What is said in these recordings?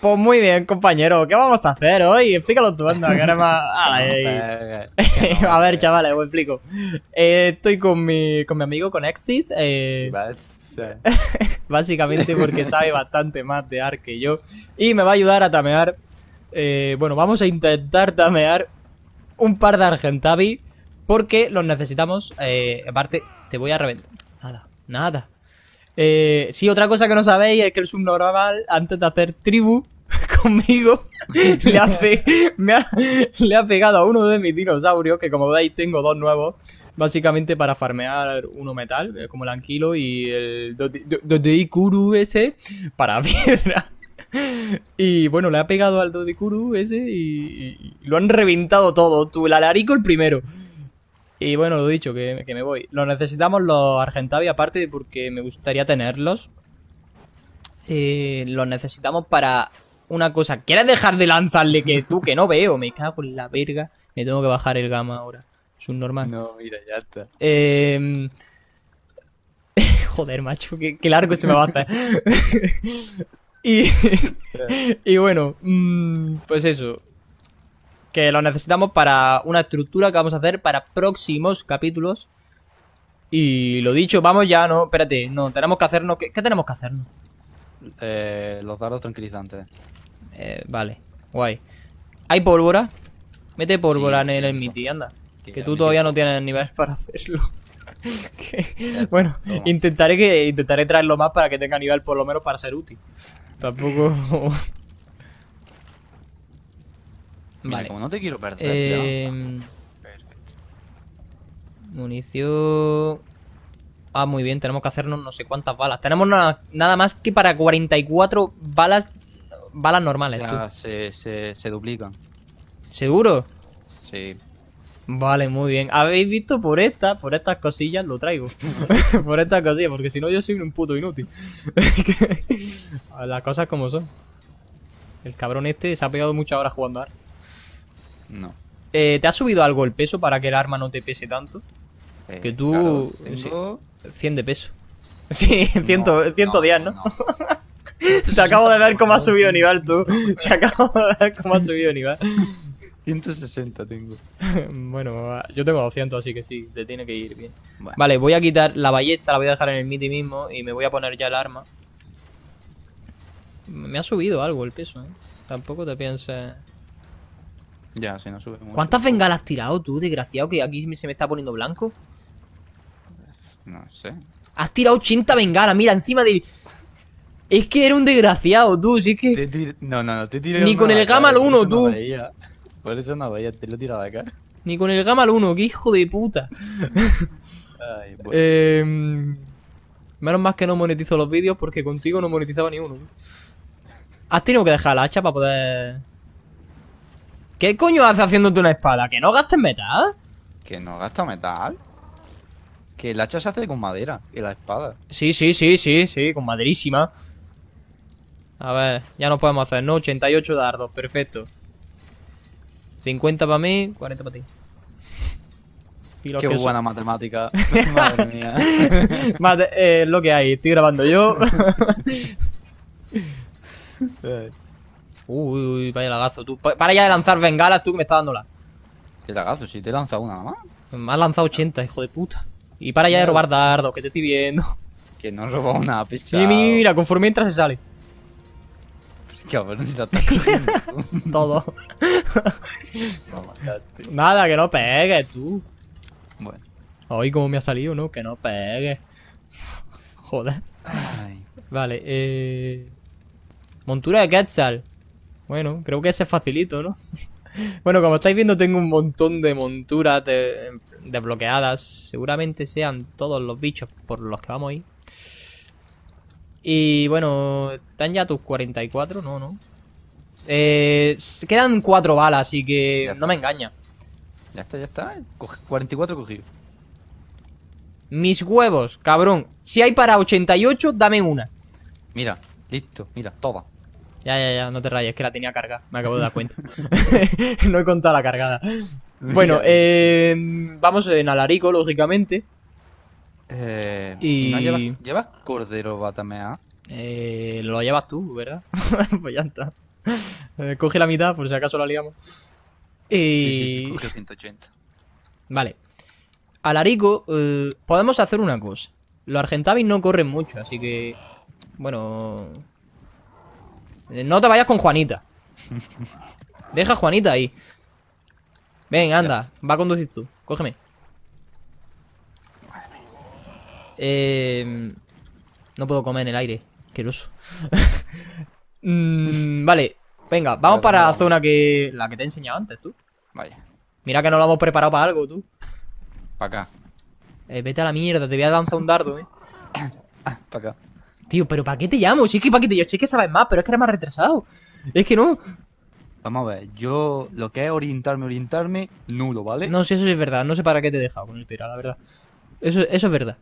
Pues muy bien, compañero. ¿Qué vamos a hacer hoy? Explícalo tú, anda, que ahora más... a ver, chavales, os explico. Eh, estoy con mi, con mi amigo, con Exis. Eh. básicamente porque sabe bastante más de AR que yo. Y me va a ayudar a tamear... Eh, bueno, vamos a intentar tamear un par de Argentavi porque los necesitamos. aparte, te voy a reventar. Nada, nada. Eh, sí, otra cosa que no sabéis es que el subnormal, antes de hacer tribu conmigo, le, ha, le ha pegado a uno de mis dinosaurios, que como veis tengo dos nuevos, básicamente para farmear uno metal, eh, como el anquilo y el dodikuru ese, para piedra. Y bueno, le ha pegado al dodikuru ese y, lo han reventado todo. Tú, el alarico el primero. Y bueno, lo dicho, que, me voy. Los necesitamos los Argentavi, aparte porque me gustaría tenerlos. Eh, los necesitamos para una cosa. ¿Quieres dejar de lanzarle que tú, que no veo? Me cago en la verga. Me tengo que bajar el gama ahora. Es un normal. No, mira, ya está. Em, joder, macho, qué, largo se me va a hacer. y, y bueno, mm, pues eso que lo necesitamos para una estructura que vamos a hacer para próximos capítulos. Y lo dicho, vamos ya, no, espérate, no, tenemos que hacernos... ¿Qué, tenemos que hacernos? Eh, los dardos tranquilizantes. Eh, vale, guay. ¿Hay pólvora? Mete pólvora en el MIT, anda. Que, tú todavía no tienes nivel para hacerlo. bueno, intentaré que intentaré traerlo más para que tenga nivel por lo menos para ser útil. Tampoco vale. como no te quiero perder, eh... Perfecto. Em, munición. Ah, muy bien, tenemos que hacernos no sé cuántas balas. Tenemos nada más que para 44 balas balas normales. Ya, se, duplican. ¿Seguro? Sí. Vale, muy bien. Habéis visto por estas, por estas cosillas lo traigo. por estas cosillas, porque si no yo soy un puto inútil. Las cosas como son. El cabrón este se ha pegado muchas horas jugando a ¿eh? No. Eh, ¿Te ha subido algo el peso para que el arma no te pese tanto? Eh, que tú... 100 de peso. Sí, 110, ¿no? Te acabo de ver cómo ha subido nivel tú. Te acabo de ver cómo ha subido nivel. 160 tengo. Bueno, yo tengo 200, así que sí, te tiene que ir bien. Vale, voy a quitar la ballesta, la voy a dejar en el miti mismo y me voy a poner ya el arma. Me ha subido algo el peso, ¿eh? Tampoco te pienses... Ya, si no sube ¿Cuántas bengalas has tirado tú, desgraciado? Que aquí se me está poniendo blanco. No sé. Has tirado 80 bengalas, mira, encima de... Es que era un desgraciado, tú, si es que... No, no, no, te tiré Ni con el gama 1, tú. por eso no veía, te lo he tirado acá. Ni con el Gamal 1, que hijo de puta. Em, menos más que no monetizo los vídeos porque contigo no monetizaba ni uno. Has tenido que dejar la hacha para poder... ¿Qué coño haces haciéndote una espada? ¿Que no gastes metal? ¿Que no gasta metal? Que el hacha se hace con madera y la espada. Sí, sí, sí, sí, sí, con maderísima. A ver, ya no podemos hacer, ¿no? 88 dardos, perfecto. 50 para mí, 40 para ti. Qué buena matemática. Madre mía. Eh, lo que hay, estoy grabando yo. Eh. Uy, uy, vaya lagazo, tú. Para ya de lanzar bengalas, tú que me estás dándola. ¿Qué lagazo? Si te he lanzado una nada más. Me has lanzado 80, hijo de puta. Y para ya de robar dardo, que te estoy viendo. Que no robo una pizza. Y mira, conforme entras se sale. Cabrón, se está Todo. Nada, que no pegue tú. Bueno. Oye, cómo me ha salido, ¿no? Que no pegue Joder. Vale, eh... Montura de Quetzal. Bueno, creo que ese es facilito, ¿no? bueno, como estáis viendo tengo un montón de monturas desbloqueadas. Seguramente sean todos los bichos por los que vamos a ir. Y bueno, ¿están ya tus 44? No, no. Eh, quedan 4 balas, así que no me engaña. Ya está, ya está. 44 cogido. Mis huevos, cabrón. Si hay para 88, dame una. Mira, listo, mira, toba. Ya, ya, ya, no te rayes, que la tenía carga, me acabo de dar cuenta. no he contado la cargada. Bueno, em, vamos en Alarico, lógicamente. Eh, y... llevas, Cordero Batamea? Eh, lo llevas tú, ¿verdad? pues ya está. Eh, coge la mitad, por si acaso la liamos. Y... Sí, sí, sí coge 180. Vale. Alarico, eh, podemos hacer una cosa. Los argentavis no corren mucho, así que... Bueno... Eh, no te vayas con Juanita. Deja a Juanita ahí. Ven, anda. Va a conducir tú. Cógeme. Em, no puedo comer en el aire. Que mm, vale. Venga, vamos para la zona que... La que te he enseñado antes, tú. Vaya. Mira que no lo hemos preparado para algo, tú. Para acá. Eh, vete a la mierda. Te voy a lanzar un dardo, eh. para acá. Tío, pero ¿para qué te llamo? Si es que ¿para te que sabes más, pero es que eres más retrasado. Es que no. Vamos a ver, yo lo que es orientarme, orientarme, nulo, ¿vale? No, si eso es verdad. No sé para qué te he dejado con el la verdad. Eso, es verdad.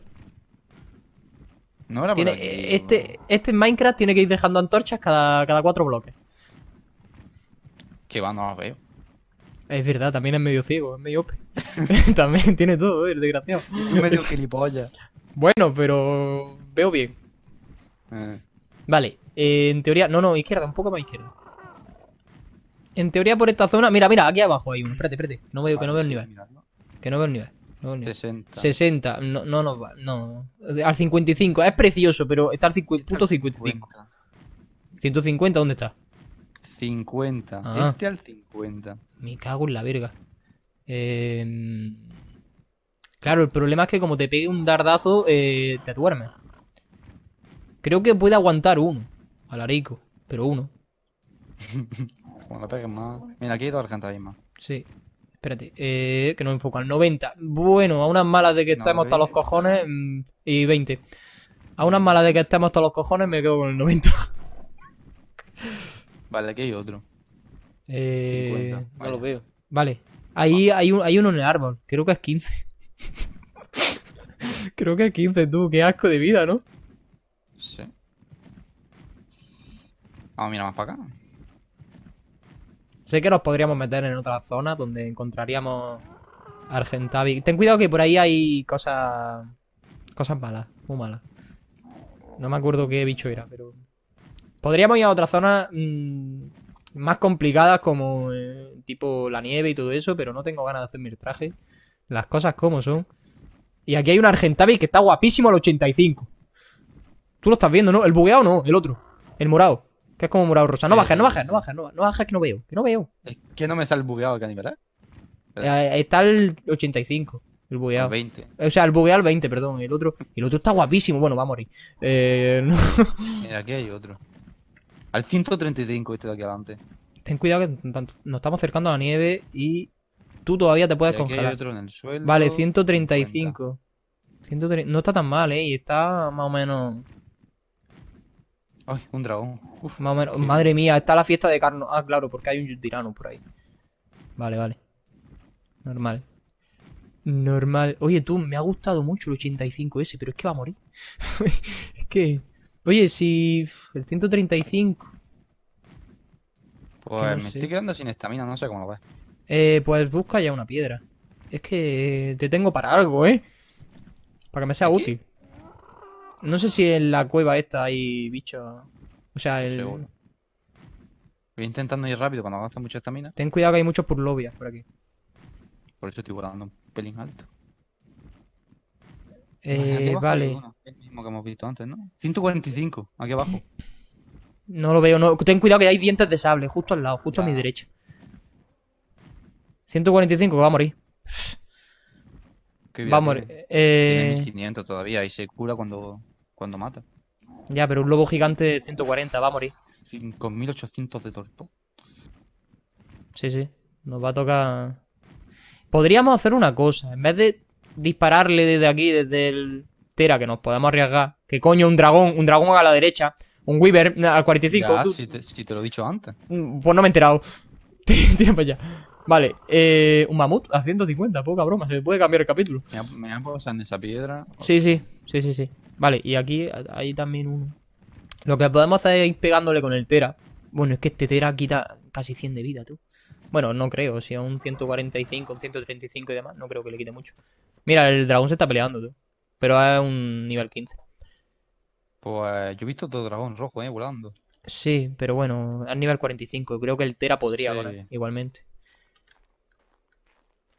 No era eh, este, este Minecraft tiene que ir dejando antorchas cada, cuatro bloques. Que va, no veo. Es verdad, también es medio ciego, es medio también tiene todo, eh, el desgraciado. Es medio gilipollas. Bueno, pero veo bien. Eh. Vale, en teoría... No, no, izquierda, un poco más izquierda. En teoría por esta zona... Mira, mira, aquí abajo hay uno. Espérate, espérate. No veo, que no veo el nivel. Que no veo el nivel. No, 60. 60, no, no nos No. Al 55, es precioso, pero está al 55. 150, ¿dónde está? 50. Ah. Este al 50. Me cago en la verga. Em, claro, el problema es que como te pegue un dardazo, eh, te duermes. Creo que puede aguantar uno. alarico, pero uno. más. Mira, aquí hay dos gente ahí Sí. Espérate, eh, que no enfoca al 90. Bueno, a unas malas de que estemos hasta los cojones. Mm, y 20. A unas malas de que estemos hasta los cojones, me quedo con el 90. Vale, aquí hay otro. Eh, 50, no lo veo. Vale. Ahí hay, hay uno en el árbol. Creo que es 15. Creo que es 15, tú. Qué asco de vida, ¿no? Vamos ah, más para acá. Sé que nos podríamos meter en otra zona donde encontraríamos Argentavi. Ten cuidado que por ahí hay cosas... Cosas malas, muy malas. No me acuerdo qué bicho era, pero... Podríamos ir a otras zonas mm, más complicadas como eh, tipo la nieve y todo eso, pero no tengo ganas de hacer mi traje. Las cosas como son. Y aquí hay un Argentavi que está guapísimo al 85. Tú lo estás viendo, ¿no? El bugueado no, el otro. El morado. Que es como morado rosa No bajes, no bajes, no bajes, no, que no veo, que no veo. Es que no me sale el bugueado qué nivel ¿eh? Está el 85, el bugueado. El 20. O sea, el bugueado el 20, perdón. El otro, el otro está guapísimo. Bueno, va a morir. Eh, Mira, aquí hay otro. Al 135 este de aquí adelante. Ten cuidado que nos estamos acercando a la nieve y tú todavía te puedes aquí Hay otro en el suelo. Vale, 135. No está tan mal, ¿eh? Y está más o menos un dragón. Madre mía, está la fiesta de Carno. Ah, claro, porque hay un tirano por ahí. Vale, vale. Normal. Normal. Oye, tú, me ha gustado mucho el 85S, pero es que va a morir. es que... Oye, si... El 135... Pues me estoy quedando sin estamina, no sé cómo lo ves. Eh, pues busca ya una piedra. Es que te tengo para algo, ¿eh? Para que me sea útil. No sé si en la cueva esta hay bichos. O sea, el... Voy intentando ir rápido cuando avanza mucha estamina. Ten cuidado que hay muchos purlobias por aquí. Por eso estoy volando un pelín alto. Eh, vale. el mismo que hemos visto antes, ¿no? 145, aquí abajo. No lo veo, no. Ten cuidado que hay dientes de sable, justo al lado, justo a mi derecha. 145, que va a morir. Qué va a morir. 1500 eh, todavía y se cura cuando cuando mata. Ya, pero un lobo gigante de 140 va a morir. 5800 de torpo. Sí, sí. Nos va a tocar... Podríamos hacer una cosa. En vez de dispararle desde aquí, desde el Tera, que nos podamos arriesgar. Que coño, un dragón, un dragón a la derecha. Un Weaver al 45. Ya, si, te, lo he dicho antes. Mm, pues no me he enterado. Tira para allá. Vale, eh, un mamut a 150, poca broma, se puede cambiar el capítulo. Me me en esa piedra. Sí, sí, sí, sí, sí. Vale, y aquí hay también uno. Lo que podemos hacer es ir pegándole con el Tera. Bueno, es que este Tera quita casi 100 de vida, tú. Bueno, no creo. Si a un 145, un 135 y demás, no creo que le quite mucho. Mira, el dragón se está peleando, tú. Pero a un nivel 15. Pues yo he visto otro dragón rojo, eh, volando. Sí, pero bueno, a nivel 45. Creo que el Tera podría volar igualmente.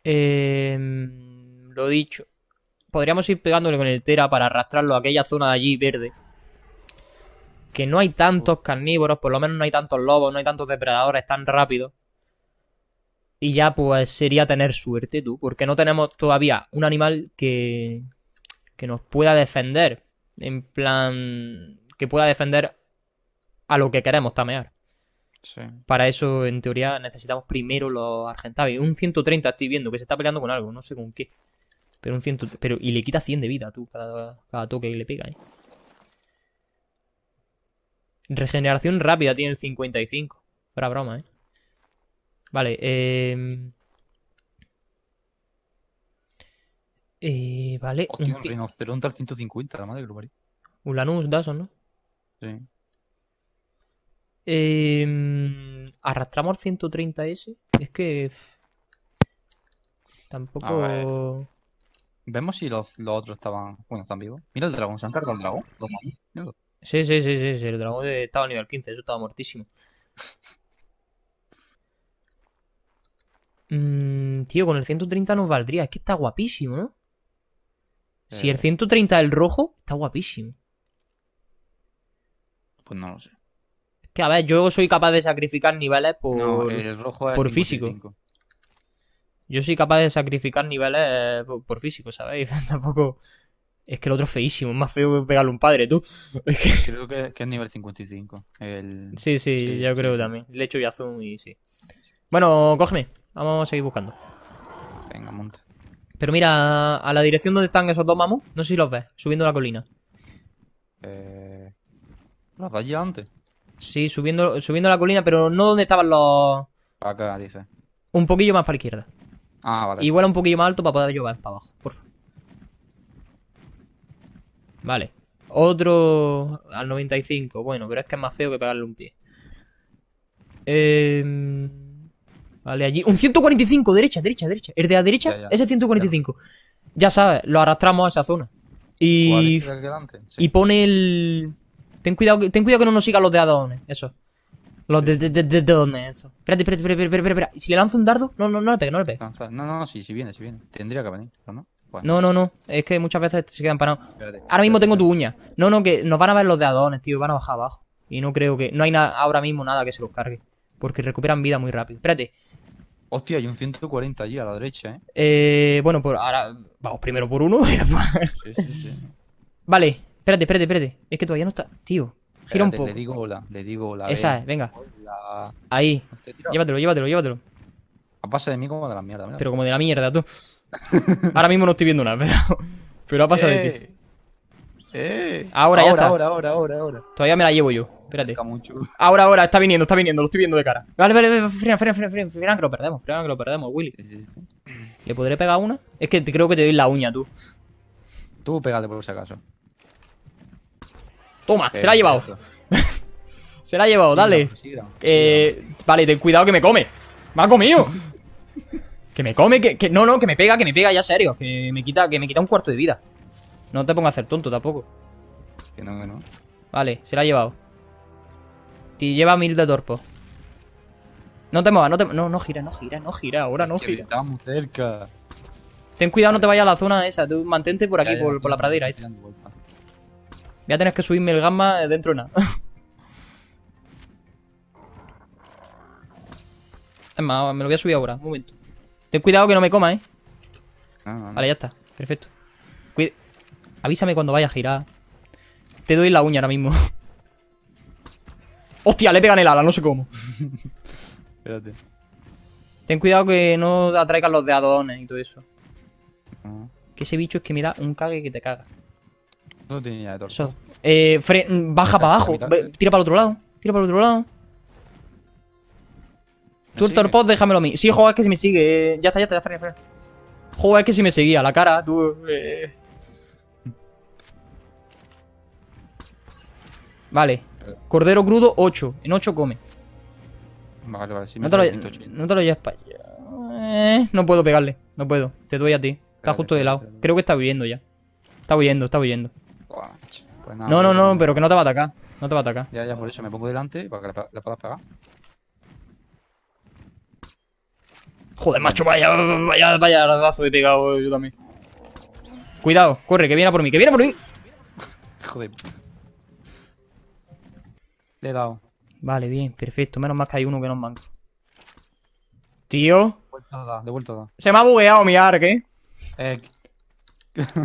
Eh, lo dicho podríamos ir pegándole con el Tera para arrastrarlo a aquella zona de allí verde. Que no hay tantos carnívoros, por lo menos no hay tantos lobos, no hay tantos depredadores tan rápidos. Y ya pues sería tener suerte tú, porque no tenemos todavía un animal que, que nos pueda defender. En plan, que pueda defender a lo que queremos tamear. Sí. Para eso, en teoría, necesitamos primero los Argentavis. Un 130 estoy viendo que se está peleando con algo, no sé con qué. Pero un ciento, pero y le quita 100 de vida, tú, cada, toque que le pega, ¿eh? Regeneración rápida tiene el 55. Fuera broma, ¿eh? Vale, eh... eh vale. Hostia, un rinoceronte al 150, la madre que lo parió. Un Lanús, ¿no? Sí. Eh, arrastramos 130S. Es que. Tampoco. Vemos si los, otros estaban. Bueno, están vivos. Mira el dragón, se han cargado el dragón. Sí, sí, sí, sí, sí, el dragón estaba a nivel 15, eso estaba muertísimo. Mm, tío, con el 130 nos valdría. Es que está guapísimo, ¿no? Si eh. el 130 es el rojo, está guapísimo. Pues no lo sé. Es que a ver, yo soy capaz de sacrificar niveles por, el rojo es por físico. Yo soy capaz de sacrificar niveles eh, por físico, ¿sabéis? Tampoco. Es que el otro es feísimo, es más feo que pegarle un padre, tú. creo que, es nivel 55. Sí, sí, yo creo también. Le echo azul y sí. Bueno, cógeme. Vamos a seguir buscando. Venga, monte. Pero mira, a la dirección donde están esos dos mamus no sé si los ves, subiendo la colina. Eh... ¿Los has ya antes? Sí, subiendo, subiendo la colina, pero no donde estaban los... Acá, dice. Un poquillo más para la izquierda. Ah, Y vuela un poquillo más alto para poder llevar para abajo, por favor. Vale. Otro al 95. Bueno, pero es que es más feo que pegarle un pie. Em, vale, allí. Un 145, derecha, derecha, derecha. El de la derecha Ese 145. Ya. sabes, lo arrastramos a esa zona. Y. Y pone el. Ten cuidado, ten cuidado que no nos sigan los de adones. Eso. Los de, de, de, eso. Espérate, espérate, espérate, espérate, Si le lanzo un dardo, no, no, no le pegue, no le pegue. No, no, no, sí, sí viene, sí viene. Tendría que venir, no. No, no, no. Es que muchas veces se quedan parados. Ahora mismo tengo tu uña. No, no, que nos van a ver los de adones, tío. Van a bajar abajo. Y no creo que. No hay ahora mismo nada que se los cargue. Porque recuperan vida muy rápido. Espérate. Hostia, hay un 140 allí a la derecha, ¿eh? Eh. Bueno, pues ahora. Vamos primero por uno. sí, sí, sí. Vale. Espérate, espérate, espérate. Es que todavía no está. Tío. Gira un poco. Le digo hola, le digo hola. Esa es, venga. Ahí. Llévatelo, llévatelo, llévatelo. A pasado de mí como de la mierda, mira. Pero como de la mierda, tú. ahora mismo no estoy viendo nada, pero. Pero ha pasado de ti. Eh. eh. Ahora, ya está. Ahora, ahora, ahora, ahora. Todavía me la llevo yo. Espérate. Ahora, ahora, está viniendo, está viniendo, lo estoy viendo de cara. Vale, vale, vale, frena, frena, frena, frena, frena que lo perdemos, frena que lo perdemos, Willy. ¿Le podré pegar una? Es que creo que te doy la uña, tú. Tú pégate por si acaso. Toma, se la ha llevado. se la ha llevado, dale. Vale, ten cuidado que me come. Me ha comido. que me come, que, No, no, que me pega, que me pega, ya serio. Que me quita, que me quita un cuarto de vida. No te pongas a hacer tonto tampoco. Que no, no. Vale, se la ha llevado. Te lleva mil de torpo. No te muevas, no te No, no gira, no gira, no gira, ahora no gira. Estamos cerca. Ten cuidado, no te vayas a la zona esa. Tú mantente por aquí, por, la pradera. Voy a tener que subirme el gamma dentro de nada. es más, me lo voy a subir ahora, un momento. Ten cuidado que no me coma, ¿eh? Ah, vale. ya está. Perfecto. Avísame cuando vaya a girar. Te doy la uña ahora mismo. ¡Hostia! Le pegan el ala, no sé cómo. Espérate. Ten cuidado que no atraigan los de Adones y todo eso. Ah. Que ese bicho es que me da un cague que te caga. No tiene de Eh, mm, baja para abajo. Tira para el otro lado. Tira para el otro lado. Tú el torpod, déjamelo a mí. Sí, juega, es que si me sigue. Eh. Ya está, ya está, ya está. es que si me seguía la cara, eh. Vale. Cordero crudo, 8. En 8 come. Vale, vale, no, te lo, no te lo llevas para allá. Eh, no puedo pegarle, no puedo. Te doy a ti. Está justo de lado. Creo que está huyendo ya. Está huyendo, está huyendo. Pues no, no, no, pues pero que no te va a atacar. No te va a atacar. Ya, ya, por eso me pongo delante para que le puedas pegar. Joder, macho, vaya, vaya, vaya ardazo pegado yo también. Cuidado, corre, que viene a por mí, que viene a por mí. Joder. Le he dado. Vale, bien, perfecto. Menos mal que hay uno que no manco Tío. De vuelta a de vuelta a Se me ha bugueado mi arc, eh. Eh.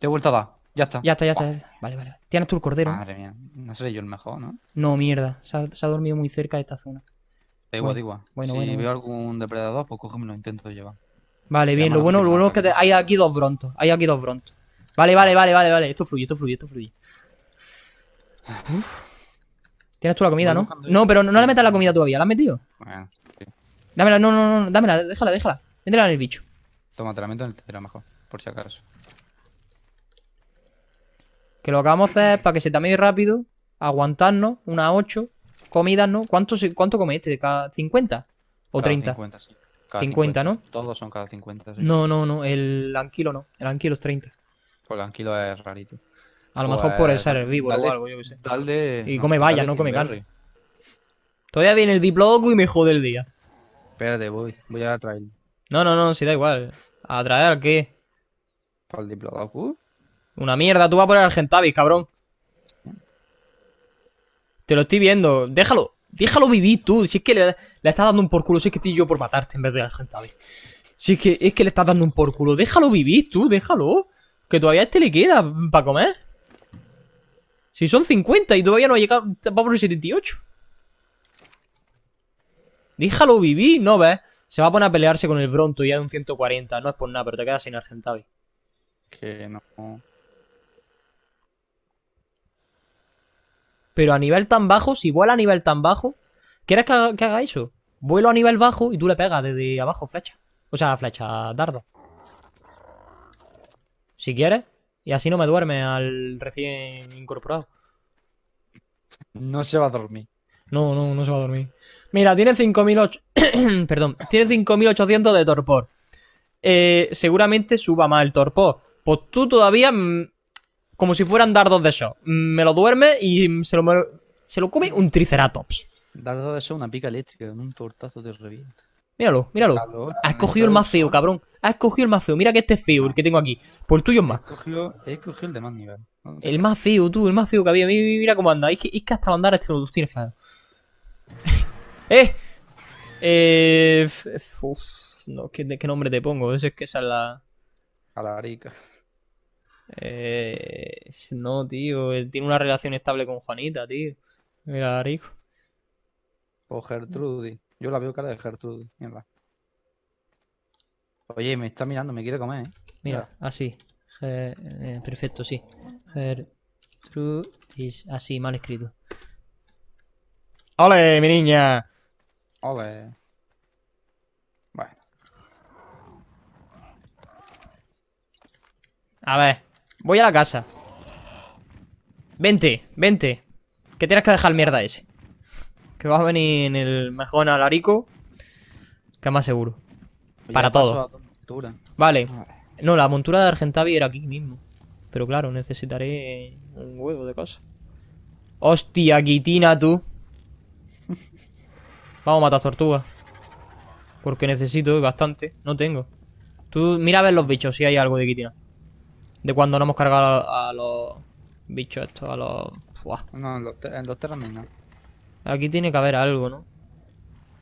de vuelta a dar. Ya está. Ya está, ya está. Vale, vale. Tienes tú el cordero. Madre mía. No seré yo el mejor, ¿no? No, mierda. Se ha, dormido muy cerca de esta zona. Da igual, bueno, da igual. Bueno, si veo algún depredador, pues cógeme lo intento llevar. Vale, bien. Lo bueno, lo bueno es que hay aquí dos brontos. Hay aquí dos brontos. Vale, vale, vale, vale, vale. Esto fluye, esto fluye, esto fluye. Tienes tú la comida, ¿no? No, pero no, le metas la comida todavía. ¿La has metido? Bueno, sí. Dámela, no, no, no, dámela, déjala, déjala. Métela en el bicho. Toma, te la meto en el tetero mejor, por si acaso. Que lo que vamos a hacer es para que se tamee rápido, aguantarnos, unas 8 comidas, ¿no? ¿Cuánto, cuánto comete? ¿Cada 50? ¿O 30? 50, sí. 50, ¿no? Todos son cada 50. Sí. No, no, no. El anquilo no. El anquilo es 30. Pues el anquilo es rarito. A lo mejor por pues el ser vivo o algo, yo qué sé. y come vaya no come carne. Todavía viene el Diplodoku y me jode el día. Espérate, voy. Voy a traerlo. No, no, no, si da igual. ¿A traer qué? ¿Para el Diplodocus? Una mierda, tú vas por el Argentavis, cabrón. Te lo estoy viendo. Déjalo. Déjalo vivir tú. Si es que le, estás dando un por culo, si es que estoy yo por matarte en vez de Argentavis. Si es que, es que le estás dando un por culo. Déjalo vivir tú, déjalo. Que todavía este le queda para comer. Si son 50 y todavía no ha llegado. Va por el 78. Déjalo vivir, ¿no ves? Se va a poner a pelearse con el Bronto ya de un 140. No es por nada, pero te quedas sin Argentavi. Que no. pero a nivel tan bajo, si vuela a nivel tan bajo, ¿quieres que haga, eso? Vuelo a nivel bajo y tú le pegas desde abajo flecha. O sea, flecha, dardo. Si quieres. Y así no me duerme al recién incorporado. No se va a dormir. No, no, no se va a dormir. Mira, tiene 5.800... Perdón. Tiene 5.800 de torpor. Eh, seguramente suba más el torpor. Pues tú todavía mm, como si fueran dardos de eso. Me lo duerme y se lo, se lo come un triceratops. Dardos de eso, una pica eléctrica, un tortazo te revienta. Míralo, míralo. Ha Has cogido el más feo, cabrón. Has cogido el más feo. Mira que este es feo, el que tengo aquí. Por pues tuyo es más. He cogido, he el de más nivel. El más feo, tú, el más feo que había. Mira, cómo anda. Es que, hasta lo andar este lo tienes feo. ¡Eh! Eh. ¿qué, nombre te pongo? Es que esa es la. harica eh, no, tío. Él tiene una relación estable con Juanita, tío. Mira, rico. O Gertrudy. Yo la veo cara de gertrudy, Mierda. Oye, me está mirando, me quiere comer, ¿eh? Mira, así. Ah, eh, perfecto, sí. Gertrudis. Así, ah, mal escrito. ¡Ole, mi niña! ¡Ole! Bueno. A ver. Voy a la casa. Vente, vente. Que tienes que dejar mierda ese. Que vas a venir en el mejor alarico. Que es más seguro. Pues Para todo. Vale. No, la montura de Argentavi era aquí mismo. Pero claro, necesitaré un huevo de cosas. Hostia, quitina tú. Vamos a matar tortugas. Porque necesito bastante. No tengo. Tú mira a ver los bichos si hay algo de quitina. De cuando no hemos cargado a, los bichos estos, a los... No, en dos en no hay nada. Aquí tiene que haber algo, ¿no?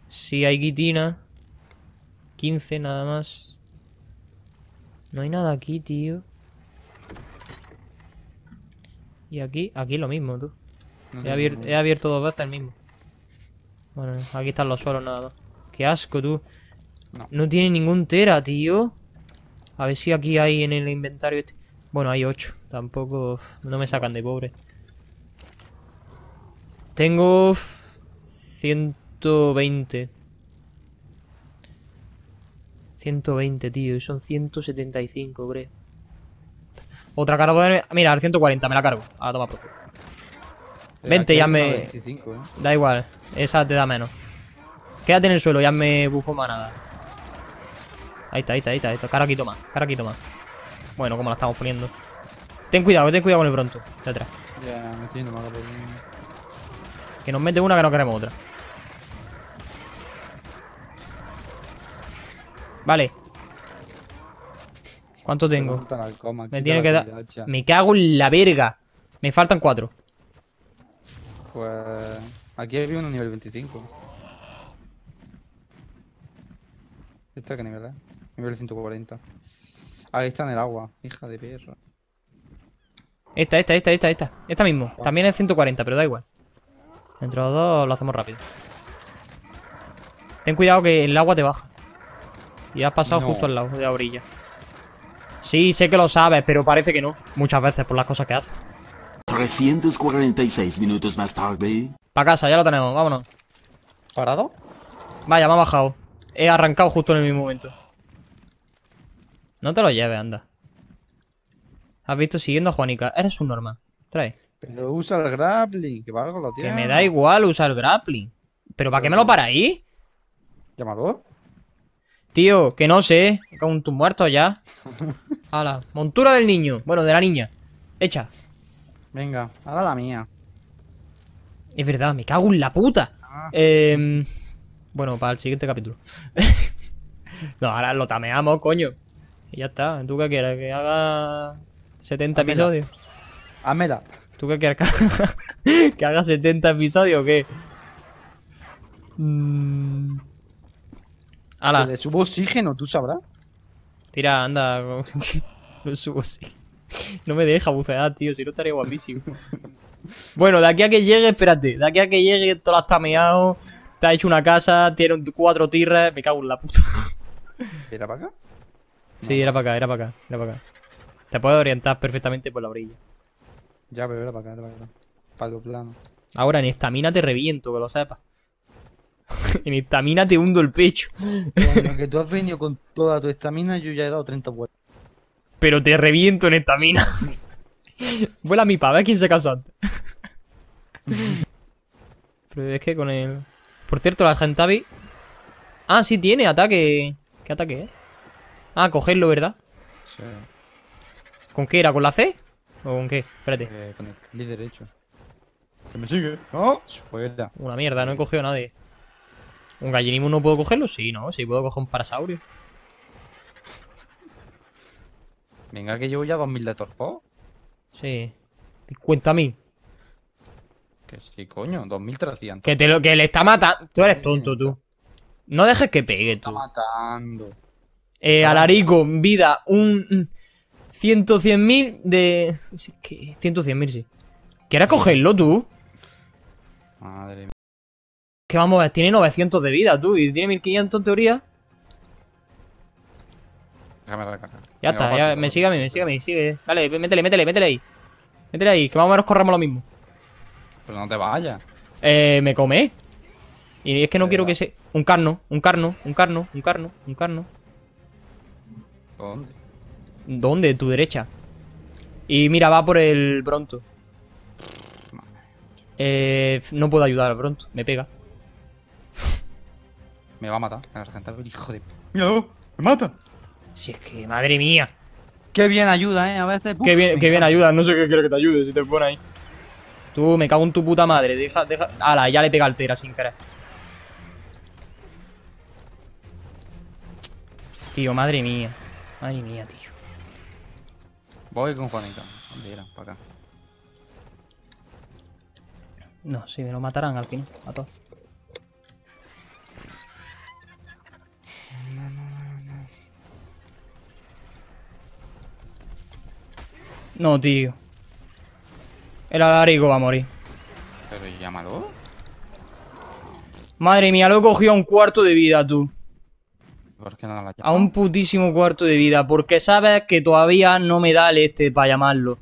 Si hay guitina. 15 nada más. No hay nada aquí, tío. Y aquí, aquí lo mismo, tú. he, abierto dos veces el mismo. Bueno, aquí están los suelos nada más. Qué asco, tú. no tiene ningún tera, tío. A ver si aquí hay en el inventario este. Bueno, hay 8. Tampoco... No me sacan de pobre. Tengo... 120. 120, tío. Y son 175, hombre. Otra cargo... poder... Mira, 140 me la cargo. A toma poco. 20 ya me... 25, eh. Da igual. Esa te da menos. Quédate en el suelo, ya me bufo más nada. ahí está, ahí está. Ahí está. Cara aquí, toma. Cara aquí, toma. Bueno, como la estamos poniendo. Ten cuidado, ten cuidado con el pronto. De atrás. Ya, me estoy yendo Que nos mete una que no queremos otra. Vale. ¿Cuánto tengo? me tiene que dar... Me cago en la verga. Me faltan cuatro. Pues... Aquí hay uno nivel 25. ¿Esta qué nivel es? Nivel 140. Ahí está en el agua, hija de perra. Esta, esta, esta, esta, esta. Esta mismo. También es 140, pero da igual. Entre los dos lo hacemos rápido. Ten cuidado que el agua te baja. Y has pasado justo al lado de la orilla. Sí, sé que lo sabes, pero parece que no. Muchas veces por las cosas que haces. 346 minutos más tarde. Para casa, ya lo tenemos, vámonos. ¿Parado? Vaya, me ha bajado. He arrancado justo en el mismo momento. No te lo lleves, anda. Has visto siguiendo a Juanica. Eres un normal. Trae. Pero usa el grappling, que valgo lo tiene. Que me da igual usar el grappling. ¿Pero para qué me lo ahí? ¿Llámalo? Tío, que no sé. Con tus muerto ya. la montura del niño. Bueno, de la niña. Hecha. Venga, Haga la mía. Es verdad, me cago en la puta. Ah. Em, bueno, para el siguiente capítulo. no, ahora lo tameamos, coño ya está. ¿Tú qué quieras ¿Que haga 70 episodios episodios? la. ¿Tú qué quieres? ¿Que haga 70 episodios o qué? Mm... Ala. ¿Le subo oxígeno? ¿Tú sabrás? Tira, anda. no subo No me deja bucear, tío. Si no estaría guapísimo. bueno, de aquí a que llegue, espérate. De aquí a que llegue, todo está meado. Te has hecho una casa, tiene cuatro tierras Me cago en la puta. ¿Era para acá? Sí, era para acá, era para acá, era para acá. Te puedo orientar perfectamente por la orilla. Ya, pero era para acá, era para acá. Para lo plano. Ahora en estamina te reviento, que lo sepas. en estamina te hundo el pecho. Bueno, que tú has venido con toda tu estamina, yo ya he dado 30 vueltas. Pero te reviento en estamina. Vuela mi pava, quién se casó antes. Pero es que con el. Por cierto, la Gentavi. Ah, sí tiene ataque. ¿Qué ataque Ah, cogerlo, ¿verdad? Sí. ¿Con qué era? ¿Con la C? ¿O con qué? Espérate. Eh, con el clic derecho. Que me sigue. ¡No! ¡Oh! Fuera. Una mierda, no he cogido a nadie. ¿Un gallinimo no puedo cogerlo? Sí, no. Sí, puedo coger un parasaurio. Venga, que llevo ya 2000 de torpo. Sí. 50.000. Que sí, coño, 2300. Que te lo que le está matando. Tú eres tonto, tú. No dejes que pegue, tú. Está matando eh, Alarico, vida, un... Ciento de... ¿Qué? cien sí. ¿Quieres cogerlo tú? Madre mía. Que vamos a ver, tiene 900 de vida, tú, y tiene 1500 en teoría. Déjame recargar. Ya está, ya, me sigue a mí, me sigue a mí, sigue. Dale, métele, métele, métele ahí. Métele ahí, que más o menos corremos lo mismo. Pero no te vayas. Eh, me come. Y es que no quiero que se... Un carno, un carno, un carno, un carno, un carno. ¿Dónde? ¿Dónde? Tu derecha. Y mira, va por el pronto Eh, no puedo ayudar al pronto me pega. Me va a matar, el hijo de... Oh, ¡Me mata! Si es que, madre mía. Qué bien ayuda, eh, a veces... qué bien, qué bien ayuda, no sé qué quiero que te ayude si te pone ahí. Tú, me cago en tu puta madre, deja, deja... Ala, ya le pega Tera sin querer. Tío, madre mía. Madre mía, tío. Voy con Juanita. Para acá. No, si sí, me lo matarán al fin, A todos. No, no, no, no, tío. El alarico va a morir. Pero llámalo. Madre mía, lo he cogido un cuarto de vida, tú a un putísimo cuarto de vida, porque sabes que todavía no me da el este para llamarlo.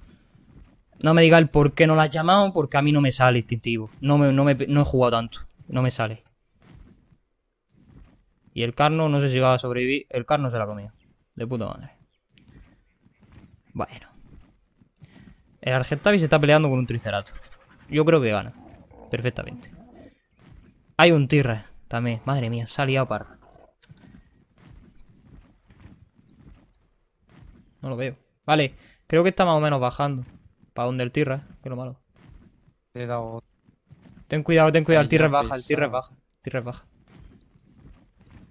No me diga el por qué no la has llamado, porque a mí no me sale instintivo. No, no, me, he jugado tanto, no me sale. Y el carno, no sé si va a sobrevivir. El carno se la ha comido. De puta madre. Bueno. El Argentavi se está peleando con un Tricerato. Yo creo que gana. Perfectamente. Hay un Tirre también. Madre mía, se ha liado parda. No lo veo. Vale, creo que está más o menos bajando. Para donde el Tirra, eh, qué lo malo. Te he dado... Ten cuidado, ten cuidado, el Tirra baja, el Tirra baja. El baja.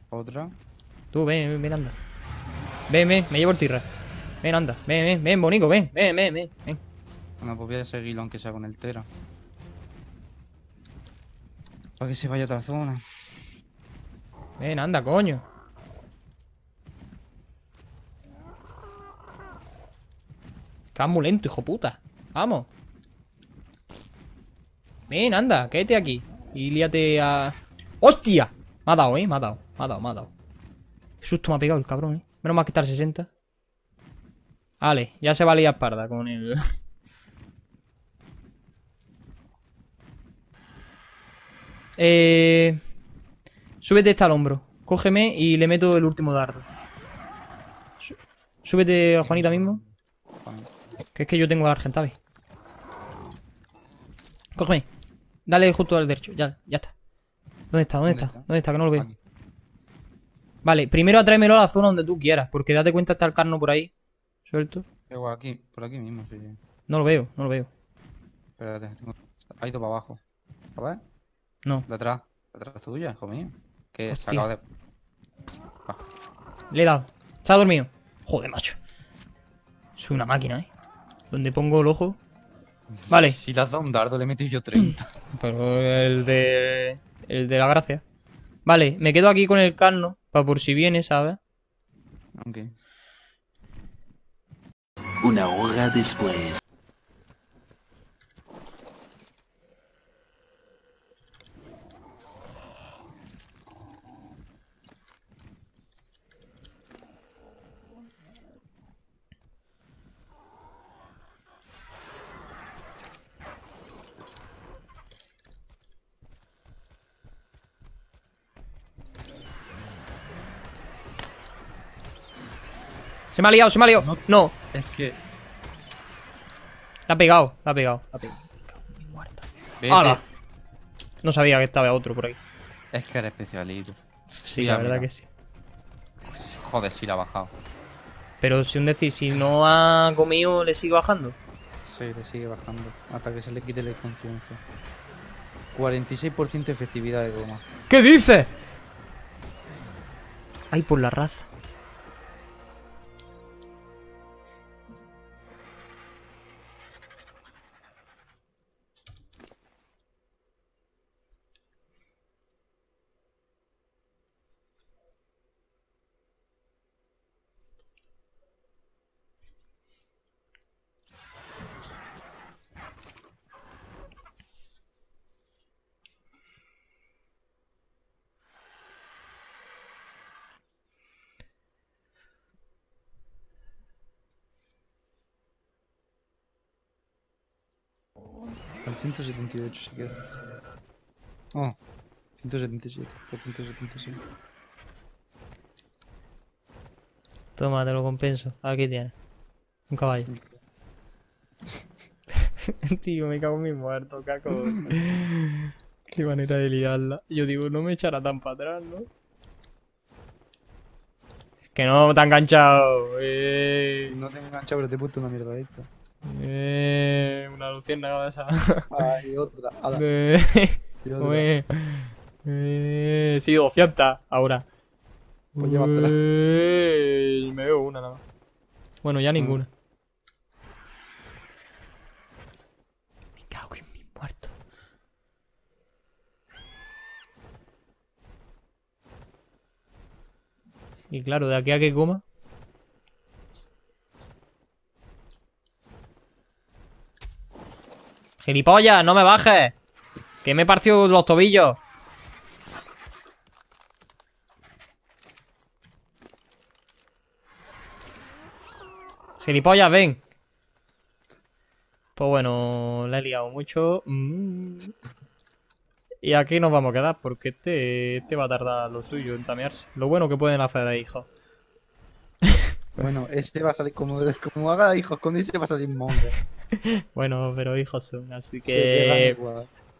Otra. Tú, ven, ven, ven, anda. Ven, ven, me llevo el Tirra. Ven, anda. Ven, ven, ven, bonico, ven, ven, ven, ven. ven. Bueno, pues voy a seguirlo aunque sea con el Tera. Para que se vaya otra zona. Ven, anda, coño. Vamos muy lento, hijo puta. Vamos. Ven, anda, quédate aquí. Y líate a... ¡Hostia! Me ha dado, eh, me ha dado, me ha dado, me ha dado. Qué susto me ha pegado el cabrón, eh. Menos mal que está al 60. Vale, ya se va a liar parda con el... eh... Súbete hasta este al hombro. Cógeme y le meto el último dardo. Súbete a Juanita mismo. Que es que yo tengo la Argentavi. Cógeme. Dale justo al derecho. Ya, ya está. ¿Dónde está? ¿Dónde, está? ¿Dónde está? Que no lo veo. Vale, primero atráemelo a la zona donde tú quieras. Porque date cuenta está el carno por ahí. Suelto. aquí, por aquí mismo, sí. No lo veo, no lo veo. Espérate, tengo... ha ido para abajo. ¿A No. De atrás. De atrás tuya, hijo mío. Que se acaba de... Le he dado. Se dormido. Joder, macho. Soy una máquina, eh. ¿Dónde pongo el ojo? Vale. Si le has dado un dardo, le metí yo 30. Pero pues el de. El de la gracia. Vale, me quedo aquí con el carno. Para por si viene, ¿sabes? Ok. Una hora después. Se me ha liado, se me ha liado. No. Es que. La ha pegado, la ha pegado. La No sabía que estaba otro por ahí. Es que era especialito. Sí, la verdad que sí. Joder, sí la ha bajado. Pero si un decir, si no ha comido, le sigue bajando. Sí, le sigue bajando. Hasta que se le quite la conciencia. 46% de efectividad de goma. ¿Qué dices? Ay, por la raza. 178 se queda. Oh, 177, 477. Toma, te lo compenso. Aquí tienes. Un caballo. Tío, me cago en mi muerto, caco. Qué manera de liarla. Yo digo, no me echará tan para atrás, ¿no? Es que no, te ha enganchado. Eh. No te he enganchado, pero te he puesto una mierda de esto. Eh, una luciérnaga de esa. Ay, otra. De... Y otra. Eh, sí, 200 ahora. Pues Ué, me veo una nada más. Bueno, ya mm. ninguna. Me cago en mi muerto. Y claro, de aquí a que coma. ¡Gilipollas, no me bajes! Que me he partido los tobillos. Gilipollas, ven. Pues bueno, le he liado mucho. Mm. Y aquí nos vamos a quedar porque este, este, va a tardar lo suyo en tamearse. Lo bueno que pueden hacer, hijo. Bueno, ese va a salir como, como haga hijos con ese va a salir monga. bueno, pero hijos son, así que.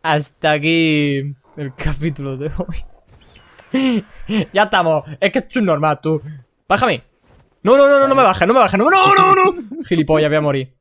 hasta aquí el capítulo de hoy. ya estamos. Es que esto es normal, tú. Bájame. No, no, no, no, no me baja, no me bajes No, no, no, no. Gilipollas, voy a morir.